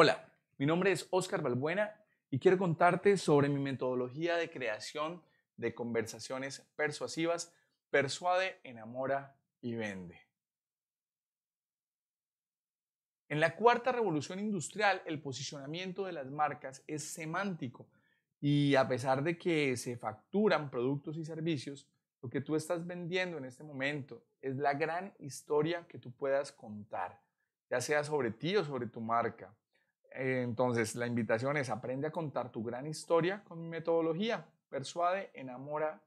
Hola, mi nombre es Oscar Balbuena y quiero contarte sobre mi metodología de creación de conversaciones persuasivas Persuade, Enamora y Vende. En la cuarta revolución industrial, el posicionamiento de las marcas es semántico y a pesar de que se facturan productos y servicios, lo que tú estás vendiendo en este momento es la gran historia que tú puedas contar, ya sea sobre ti o sobre tu marca. Eh, entonces, la invitación es aprende a contar tu gran historia con mi metodología. Persuade, enamora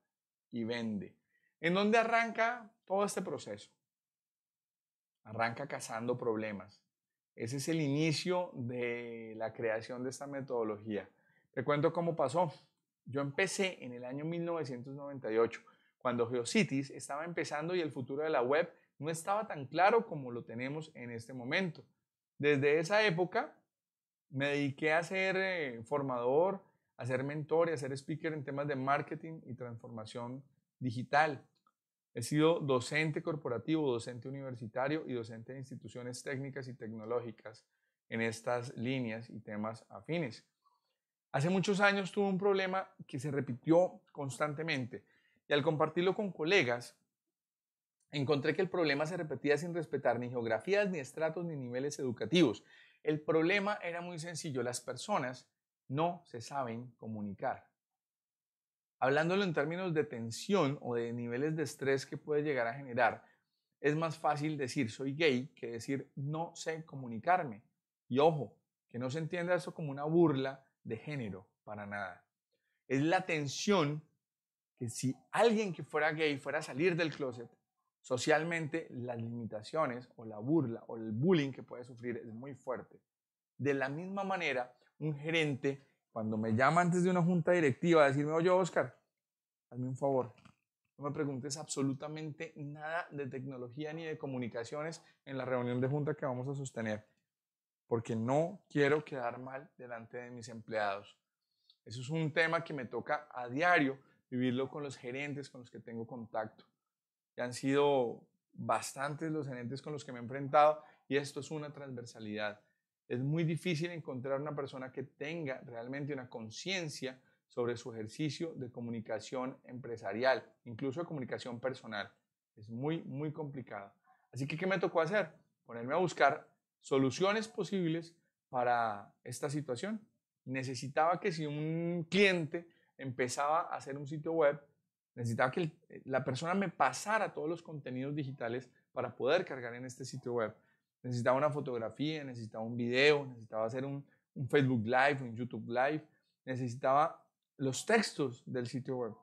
y vende. ¿En dónde arranca todo este proceso? Arranca cazando problemas. Ese es el inicio de la creación de esta metodología. Te cuento cómo pasó. Yo empecé en el año 1998, cuando GeoCities estaba empezando y el futuro de la web no estaba tan claro como lo tenemos en este momento. Desde esa época me dediqué a ser eh, formador, a ser mentor y a ser speaker en temas de marketing y transformación digital. He sido docente corporativo, docente universitario y docente de instituciones técnicas y tecnológicas en estas líneas y temas afines. Hace muchos años tuve un problema que se repitió constantemente y al compartirlo con colegas, encontré que el problema se repetía sin respetar ni geografías, ni estratos, ni niveles educativos. El problema era muy sencillo, las personas no se saben comunicar. Hablándolo en términos de tensión o de niveles de estrés que puede llegar a generar, es más fácil decir soy gay que decir no sé comunicarme. Y ojo, que no se entienda eso como una burla de género, para nada. Es la tensión que si alguien que fuera gay fuera a salir del closet, Socialmente, las limitaciones o la burla o el bullying que puede sufrir es muy fuerte. De la misma manera, un gerente, cuando me llama antes de una junta directiva a decirme, oye, Oscar, hazme un favor, no me preguntes absolutamente nada de tecnología ni de comunicaciones en la reunión de junta que vamos a sostener, porque no quiero quedar mal delante de mis empleados. Eso es un tema que me toca a diario vivirlo con los gerentes con los que tengo contacto y han sido bastantes los gerentes con los que me he enfrentado y esto es una transversalidad. Es muy difícil encontrar una persona que tenga realmente una conciencia sobre su ejercicio de comunicación empresarial, incluso de comunicación personal. Es muy, muy complicado. Así que, ¿qué me tocó hacer? Ponerme a buscar soluciones posibles para esta situación. Necesitaba que si un cliente empezaba a hacer un sitio web, Necesitaba que eh, la persona me pasara todos los contenidos digitales para poder cargar en este sitio web. Necesitaba una fotografía, necesitaba un video, necesitaba hacer un, Facebook Live, un YouTube Live, necesitaba los textos del sitio web.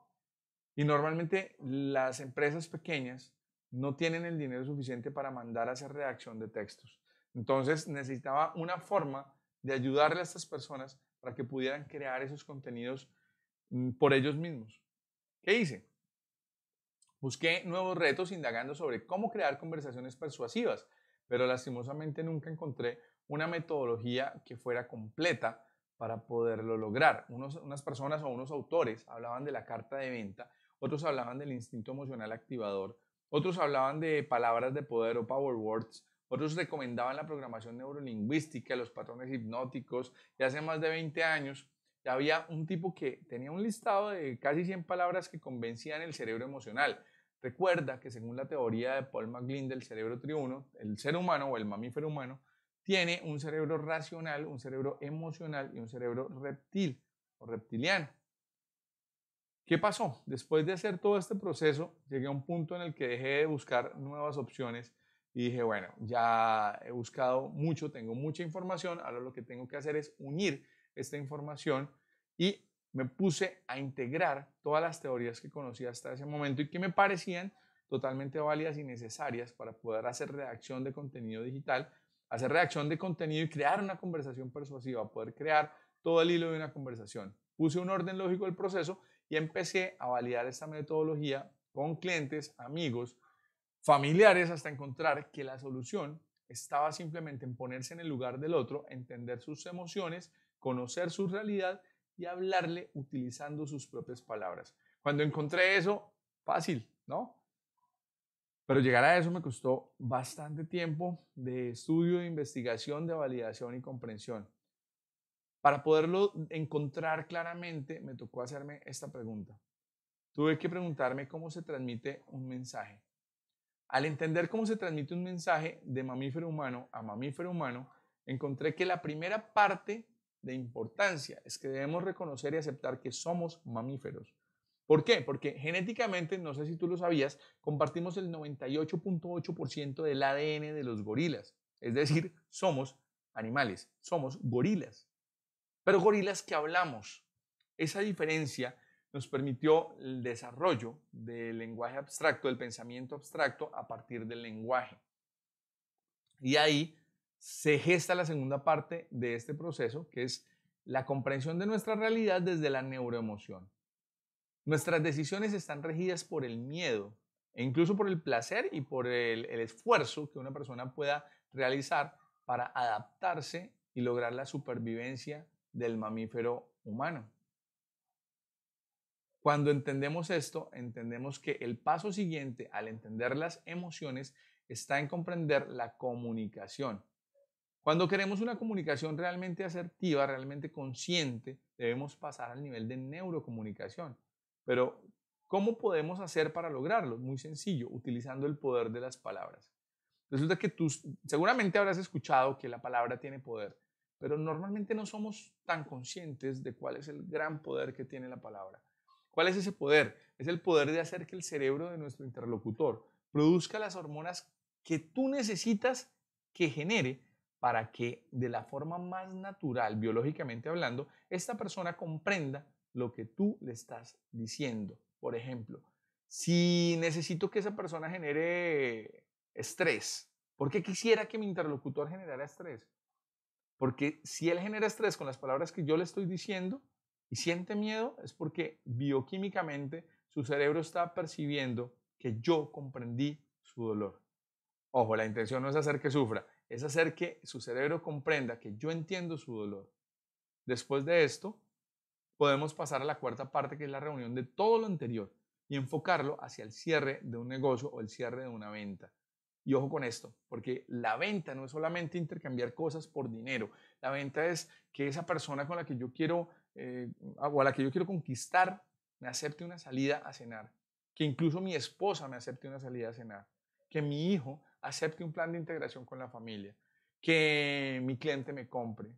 Y normalmente las empresas pequeñas no tienen el dinero suficiente para mandar a hacer redacción de textos. Entonces necesitaba una forma de ayudarle a estas personas para que pudieran crear esos contenidos mm, por ellos mismos. ¿Qué hice? Busqué nuevos retos indagando sobre cómo crear conversaciones persuasivas, pero lastimosamente nunca encontré una metodología que fuera completa para poderlo lograr. unas personas o unos autores hablaban de la carta de venta, otros hablaban del instinto emocional activador, otros hablaban de palabras de poder o power words, otros recomendaban la programación neurolingüística, los patrones hipnóticos, y hace más de 20 años había un tipo que tenía un listado de casi 100 palabras que convencían el cerebro emocional. Recuerda que según la teoría de Paul McGlynn del cerebro triuno, el ser humano o el mamífero humano tiene un cerebro racional, un cerebro emocional y un cerebro reptil o reptiliano. ¿Qué pasó? Después de hacer todo este proceso, llegué a un punto en el que dejé de buscar nuevas opciones y dije, bueno, ya he buscado mucho, tengo mucha información, ahora lo que tengo que hacer es unir esta información y me puse a integrar todas las teorías que conocía hasta ese momento y que me parecían totalmente válidas y necesarias para poder hacer reacción de contenido digital, hacer reacción de contenido y crear una conversación persuasiva, poder crear todo el hilo de una conversación. Puse un orden lógico del proceso y empecé a validar esta metodología con clientes, amigos, familiares, hasta encontrar que la solución estaba simplemente en ponerse en el lugar del otro, entender sus emociones conocer su realidad y hablarle utilizando sus propias palabras. Cuando encontré eso, fácil, ¿no? Pero llegar a eso me costó bastante tiempo de estudio, de investigación, de validación y comprensión. Para poderlo encontrar claramente, me tocó hacerme esta pregunta. Tuve que preguntarme cómo se transmite un mensaje. Al entender cómo se transmite un mensaje de mamífero humano a mamífero humano, encontré que la primera parte de importancia es que debemos reconocer y aceptar que somos mamíferos. ¿Por qué? Porque genéticamente, no sé si tú lo sabías, compartimos el 98.8% del ADN de los gorilas. Es decir, somos animales, somos gorilas. Pero gorilas que hablamos. Esa diferencia nos permitió el desarrollo del lenguaje abstracto, del pensamiento abstracto a partir del lenguaje. Y ahí se gesta la segunda parte de este proceso, que es la comprensión de nuestra realidad desde la neuroemoción. Nuestras decisiones están regidas por el miedo e incluso por el placer y por el, el esfuerzo que una persona pueda realizar para adaptarse y lograr la supervivencia del mamífero humano. Cuando entendemos esto, entendemos que el paso siguiente al entender las emociones está en comprender la comunicación cuando queremos una comunicación realmente asertiva, realmente consciente, debemos pasar al nivel de neurocomunicación. Pero, ¿cómo podemos hacer para lograrlo? Muy sencillo, utilizando el poder de las palabras. Resulta que tú seguramente habrás escuchado que la palabra tiene poder, pero normalmente no somos tan conscientes de cuál es el gran poder que tiene la palabra. ¿Cuál es ese poder? Es el poder de hacer que el cerebro de nuestro interlocutor produzca las hormonas que tú necesitas que genere para que de la forma más natural, biológicamente hablando, esta persona comprenda lo que tú le estás diciendo. Por ejemplo, si necesito que esa persona genere estrés, ¿por qué quisiera que mi interlocutor generara estrés? Porque si él genera estrés con las palabras que yo le estoy diciendo y siente miedo, es porque bioquímicamente su cerebro está percibiendo que yo comprendí su dolor. Ojo, la intención no es hacer que sufra, es hacer que su cerebro comprenda que yo entiendo su dolor. Después de esto, podemos pasar a la cuarta parte, que es la reunión de todo lo anterior y enfocarlo hacia el cierre de un negocio o el cierre de una venta. Y ojo con esto, porque la venta no es solamente intercambiar cosas por dinero. La venta es que esa persona con la que yo quiero eh, o a la que yo quiero conquistar me acepte una salida a cenar, que incluso mi esposa me acepte una salida a cenar, que mi hijo acepte un plan de integración con la familia, que mi cliente me compre,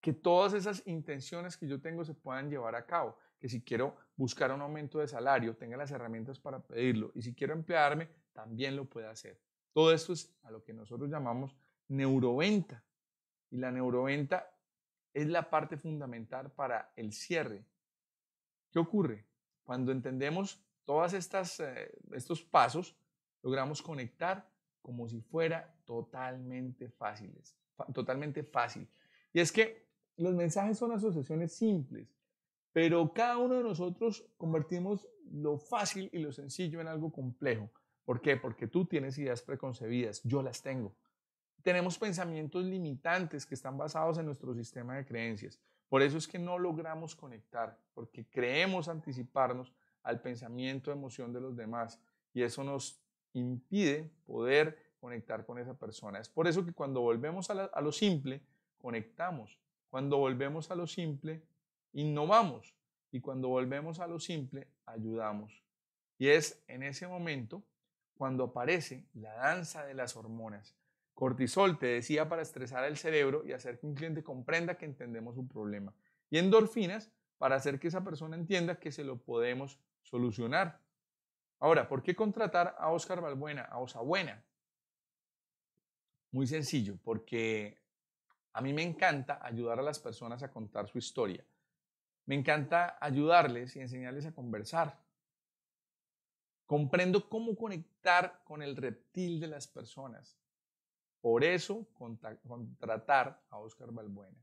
que todas esas intenciones que yo tengo se puedan llevar a cabo, que si quiero buscar un aumento de salario, tenga las herramientas para pedirlo y si quiero emplearme, también lo pueda hacer. Todo esto es a lo que nosotros llamamos neuroventa y la neuroventa es la parte fundamental para el cierre. ¿Qué ocurre? Cuando entendemos todos eh, estos pasos, logramos conectar como si fuera totalmente fácil totalmente fácil. Y es que los mensajes son asociaciones simples, pero cada uno de nosotros convertimos lo fácil y lo sencillo en algo complejo. ¿Por qué? Porque tú tienes ideas preconcebidas, yo las tengo. Tenemos pensamientos limitantes que están basados en nuestro sistema de creencias. Por eso es que no logramos conectar, porque creemos anticiparnos al pensamiento, emoción de los demás. Y eso nos impide poder conectar con esa persona. Es por eso que cuando volvemos a, lo simple, conectamos. Cuando volvemos a lo simple, innovamos. Y cuando volvemos a lo simple, ayudamos. Y es en ese momento cuando aparece la danza de las hormonas. Cortisol, te decía, para estresar el cerebro y hacer que un cliente comprenda que entendemos su problema. Y endorfinas, para hacer que esa persona entienda que se lo podemos solucionar. Ahora, ¿por qué contratar a Oscar Balbuena, a Osabuena? Muy sencillo, porque a mí me encanta ayudar a las personas a contar su historia. Me encanta ayudarles y enseñarles a conversar. Comprendo cómo conectar con el reptil de las personas. Por eso contratar a Oscar Balbuena.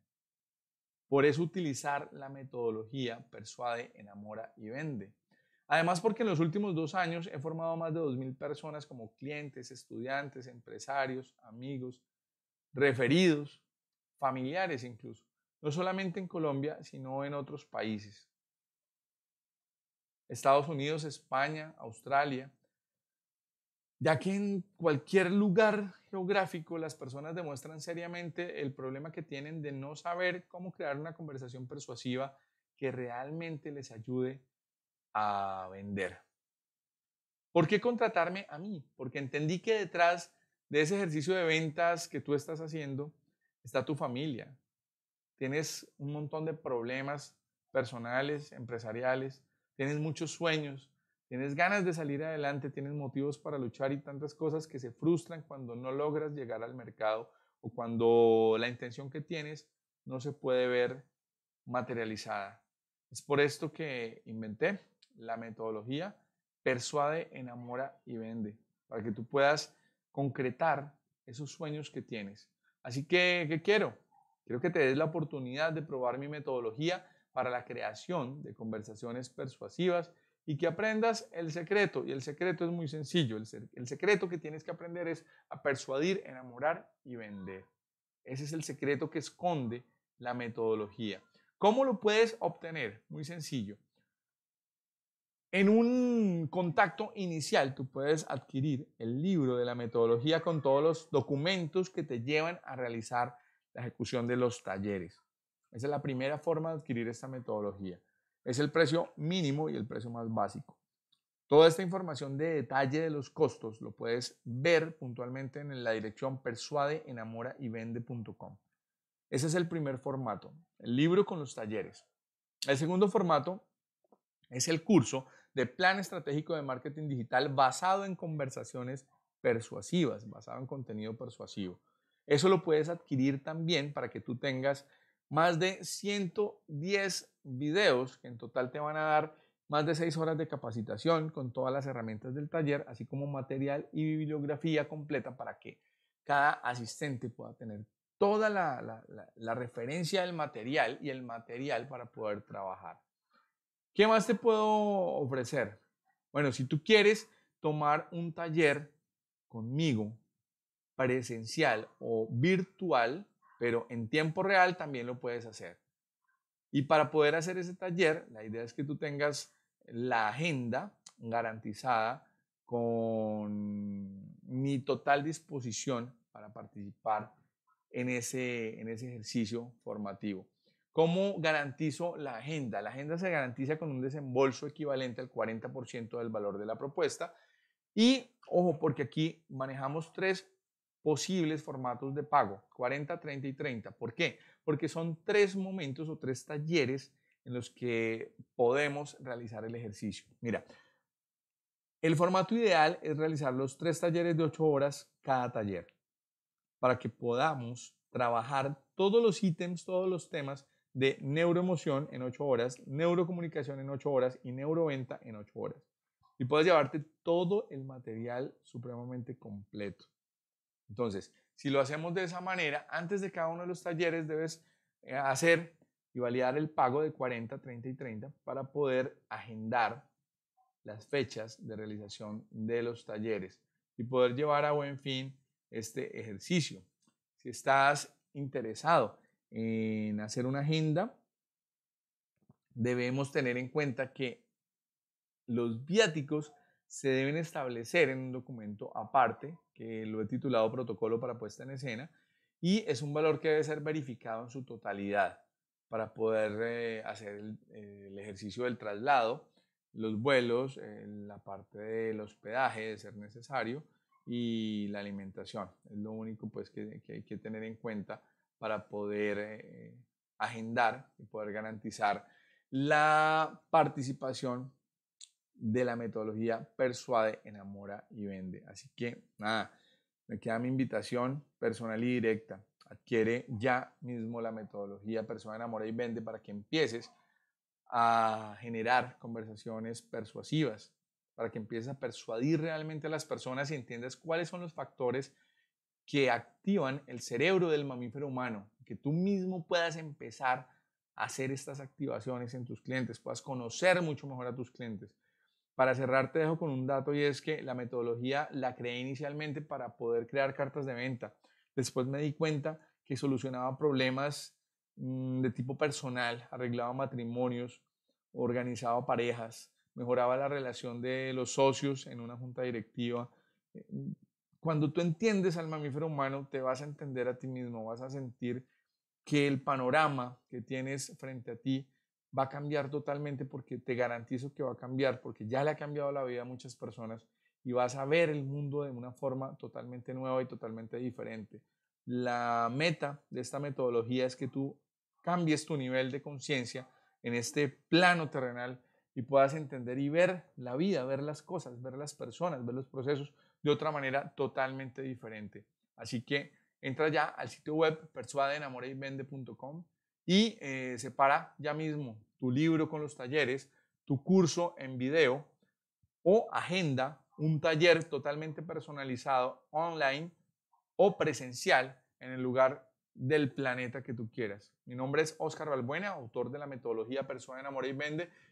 Por eso utilizar la metodología persuade, enamora y vende. Además, porque en los últimos dos años he formado más de 2.000 personas como clientes, estudiantes, empresarios, amigos, referidos, familiares incluso, no solamente en Colombia, sino en otros países. Estados Unidos, España, Australia, ya que en cualquier lugar geográfico las personas demuestran seriamente el problema que tienen de no saber cómo crear una conversación persuasiva que realmente les ayude a vender. ¿Por qué contratarme a mí? Porque entendí que detrás de ese ejercicio de ventas que tú estás haciendo está tu familia. Tienes un montón de problemas personales, empresariales, tienes muchos sueños, tienes ganas de salir adelante, tienes motivos para luchar y tantas cosas que se frustran cuando no logras llegar al mercado o cuando la intención que tienes no se puede ver materializada. Es por esto que inventé la metodología persuade, enamora y vende, para que tú puedas concretar esos sueños que tienes. Así que, ¿qué quiero? Quiero que te des la oportunidad de probar mi metodología para la creación de conversaciones persuasivas y que aprendas el secreto. Y el secreto es muy sencillo. El, secreto que tienes que aprender es a persuadir, enamorar y vender. Ese es el secreto que esconde la metodología. ¿Cómo lo puedes obtener? Muy sencillo. En un contacto inicial tú puedes adquirir el libro de la metodología con todos los documentos que te llevan a realizar la ejecución de los talleres. Esa es la primera forma de adquirir esta metodología. Es el precio mínimo y el precio más básico. Toda esta información de detalle de los costos lo puedes ver puntualmente en la dirección persuadeenamorayvende.com. Ese es el primer formato, el libro con los talleres. El segundo formato es el curso de plan estratégico de marketing digital basado en conversaciones persuasivas, basado en contenido persuasivo. Eso lo puedes adquirir también para que tú tengas más de 110 videos que en total te van a dar más de 6 horas de capacitación con todas las herramientas del taller, así como material y bibliografía completa para que cada asistente pueda tener toda la, referencia del material y el material para poder trabajar. ¿Qué más te puedo ofrecer? Bueno, si tú quieres tomar un taller conmigo presencial o virtual, pero en tiempo real también lo puedes hacer. Y para poder hacer ese taller, la idea es que tú tengas la agenda garantizada con mi total disposición para participar en ese, en ese ejercicio formativo. ¿Cómo garantizo la agenda? La agenda se garantiza con un desembolso equivalente al 40% del valor de la propuesta. Y ojo, porque aquí manejamos tres posibles formatos de pago, 40, 30 y 30. ¿Por qué? Porque son tres momentos o tres talleres en los que podemos realizar el ejercicio. Mira, el formato ideal es realizar los tres talleres de 8 horas cada taller para que podamos trabajar todos los ítems, todos los temas de neuroemoción en 8 horas, neurocomunicación en 8 horas y neuroventa en 8 horas. Y puedes llevarte todo el material supremamente completo. Entonces, si lo hacemos de esa manera, antes de cada uno de los talleres debes eh, hacer y validar el pago de 40, 30 y 30 para poder agendar las fechas de realización de los talleres y poder llevar a buen fin este ejercicio. Si estás interesado en hacer una agenda, debemos tener en cuenta que los viáticos se deben establecer en un documento aparte, que lo he titulado Protocolo para Puesta en Escena, y es un valor que debe ser verificado en su totalidad para poder eh, hacer el, ejercicio del traslado, los vuelos, la parte del hospedaje de ser necesario y la alimentación. Es lo único pues, que hay que tener en cuenta para poder eh, agendar y poder garantizar la participación de la metodología Persuade, Enamora y Vende. Así que nada, me queda mi invitación personal y directa. Adquiere ya mismo la metodología Persuade, Enamora y Vende para que empieces a generar conversaciones persuasivas, para que empieces a persuadir realmente a las personas y entiendas cuáles son los factores que activan el cerebro del mamífero humano, que tú mismo puedas empezar a hacer estas activaciones en tus clientes, puedas conocer mucho mejor a tus clientes. Para cerrar, te dejo con un dato y es que la metodología la creé inicialmente para poder crear cartas de venta. Después me di cuenta que solucionaba problemas mm, de tipo personal, arreglaba matrimonios, organizaba parejas, mejoraba la relación de los socios en una junta directiva, eh, cuando tú entiendes al mamífero humano, te vas a entender a ti mismo, vas a sentir que el panorama que tienes frente a ti va a cambiar totalmente porque te garantizo que va a cambiar, porque ya le ha cambiado la vida a muchas personas y vas a ver el mundo de una forma totalmente nueva y totalmente diferente. La meta de esta metodología es que tú cambies tu nivel de conciencia en este plano terrenal y puedas entender y ver la vida, ver las cosas, ver las personas, ver los procesos de otra manera totalmente diferente. Así que entra ya al sitio web persuadenamoreyvende.com y eh, separa ya mismo tu libro con los talleres, tu curso en video o agenda un taller totalmente personalizado online o presencial en el lugar del planeta que tú quieras. Mi nombre es Oscar Balbuena, autor de la metodología Persona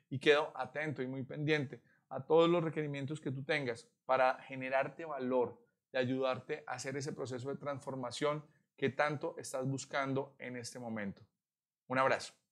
y quedo atento y muy pendiente a todos los requerimientos que tú tengas para generarte valor y ayudarte a hacer ese proceso de transformación que tanto estás buscando en este momento. Un abrazo.